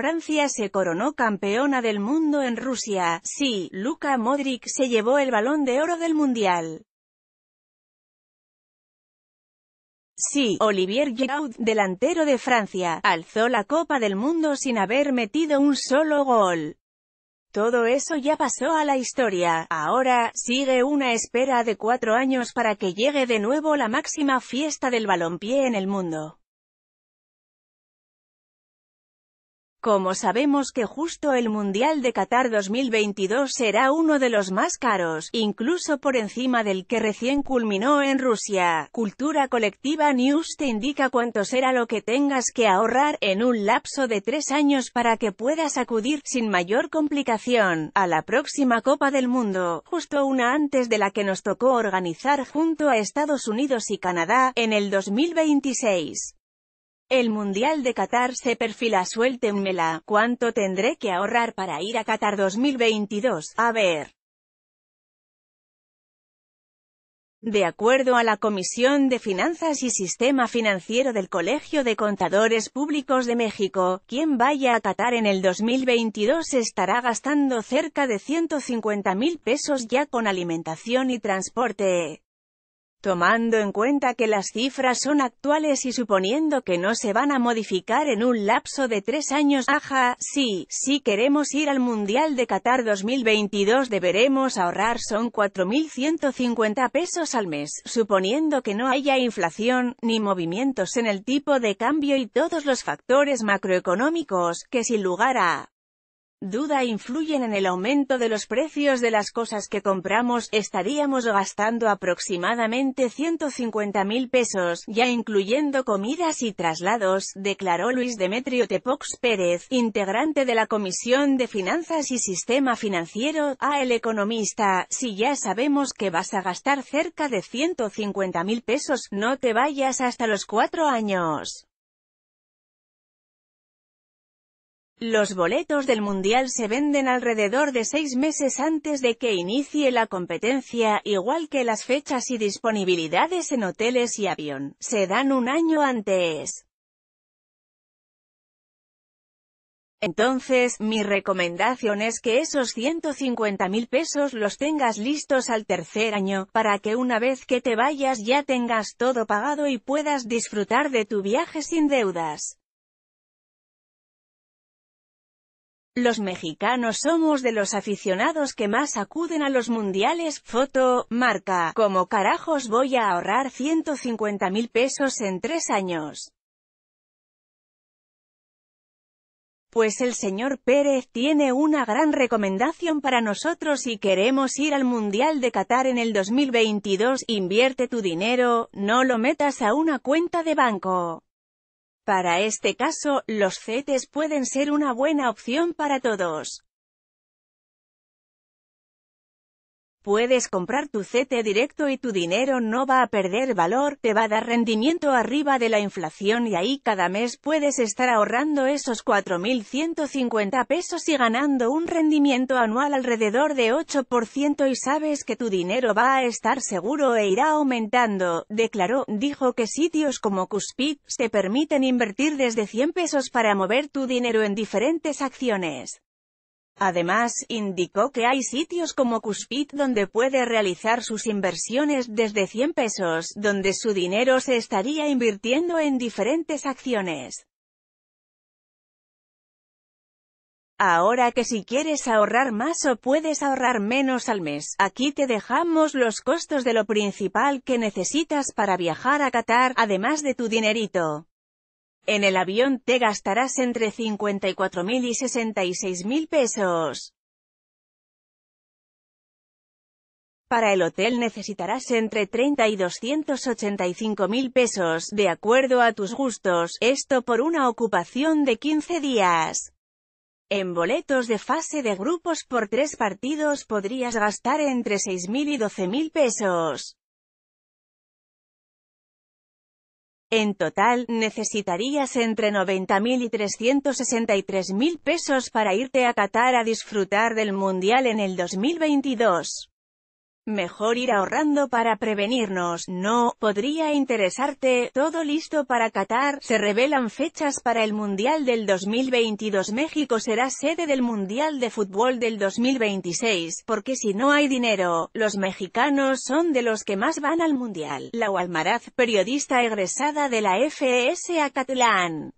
Francia se coronó campeona del mundo en Rusia, sí, Luka Modric se llevó el balón de oro del Mundial. Sí, Olivier Giroud, delantero de Francia, alzó la Copa del Mundo sin haber metido un solo gol. Todo eso ya pasó a la historia, ahora, sigue una espera de cuatro años para que llegue de nuevo la máxima fiesta del balompié en el mundo. Como sabemos que justo el Mundial de Qatar 2022 será uno de los más caros, incluso por encima del que recién culminó en Rusia, Cultura Colectiva News te indica cuánto será lo que tengas que ahorrar en un lapso de tres años para que puedas acudir, sin mayor complicación, a la próxima Copa del Mundo, justo una antes de la que nos tocó organizar junto a Estados Unidos y Canadá, en el 2026. El Mundial de Qatar se perfila suéltenmela, ¿cuánto tendré que ahorrar para ir a Qatar 2022? A ver. De acuerdo a la Comisión de Finanzas y Sistema Financiero del Colegio de Contadores Públicos de México, quien vaya a Qatar en el 2022 estará gastando cerca de 150 mil pesos ya con alimentación y transporte. Tomando en cuenta que las cifras son actuales y suponiendo que no se van a modificar en un lapso de tres años, ajá, sí, si queremos ir al Mundial de Qatar 2022 deberemos ahorrar son 4.150 pesos al mes, suponiendo que no haya inflación, ni movimientos en el tipo de cambio y todos los factores macroeconómicos, que sin lugar a duda influyen en el aumento de los precios de las cosas que compramos, estaríamos gastando aproximadamente 150 mil pesos, ya incluyendo comidas y traslados, declaró Luis Demetrio Tepox Pérez, integrante de la Comisión de Finanzas y Sistema Financiero, a El Economista, si ya sabemos que vas a gastar cerca de 150 mil pesos, no te vayas hasta los cuatro años. Los boletos del Mundial se venden alrededor de seis meses antes de que inicie la competencia, igual que las fechas y disponibilidades en hoteles y avión, se dan un año antes. Entonces, mi recomendación es que esos 150 mil pesos los tengas listos al tercer año, para que una vez que te vayas ya tengas todo pagado y puedas disfrutar de tu viaje sin deudas. Los mexicanos somos de los aficionados que más acuden a los mundiales, foto, marca, como carajos voy a ahorrar 150 mil pesos en tres años. Pues el señor Pérez tiene una gran recomendación para nosotros si queremos ir al Mundial de Qatar en el 2022, invierte tu dinero, no lo metas a una cuenta de banco. Para este caso, los CETES pueden ser una buena opción para todos. Puedes comprar tu CT directo y tu dinero no va a perder valor, te va a dar rendimiento arriba de la inflación y ahí cada mes puedes estar ahorrando esos 4.150 pesos y ganando un rendimiento anual alrededor de 8% y sabes que tu dinero va a estar seguro e irá aumentando, declaró, dijo que sitios como Cuspid te permiten invertir desde 100 pesos para mover tu dinero en diferentes acciones. Además, indicó que hay sitios como Cuspid donde puede realizar sus inversiones desde 100 pesos, donde su dinero se estaría invirtiendo en diferentes acciones. Ahora que si quieres ahorrar más o puedes ahorrar menos al mes, aquí te dejamos los costos de lo principal que necesitas para viajar a Qatar, además de tu dinerito. En el avión te gastarás entre 54.000 y 66.000 pesos. Para el hotel necesitarás entre 30 y 285.000 mil pesos, de acuerdo a tus gustos, esto por una ocupación de 15 días. En boletos de fase de grupos por tres partidos podrías gastar entre 6.000 y 12.000 pesos. En total, necesitarías entre 90.000 y 363.000 pesos para irte a Qatar a disfrutar del Mundial en el 2022. Mejor ir ahorrando para prevenirnos, no, podría interesarte, todo listo para Qatar, se revelan fechas para el Mundial del 2022 México será sede del Mundial de Fútbol del 2026, porque si no hay dinero, los mexicanos son de los que más van al Mundial. La Walmaraz, periodista egresada de la FS Acatlán.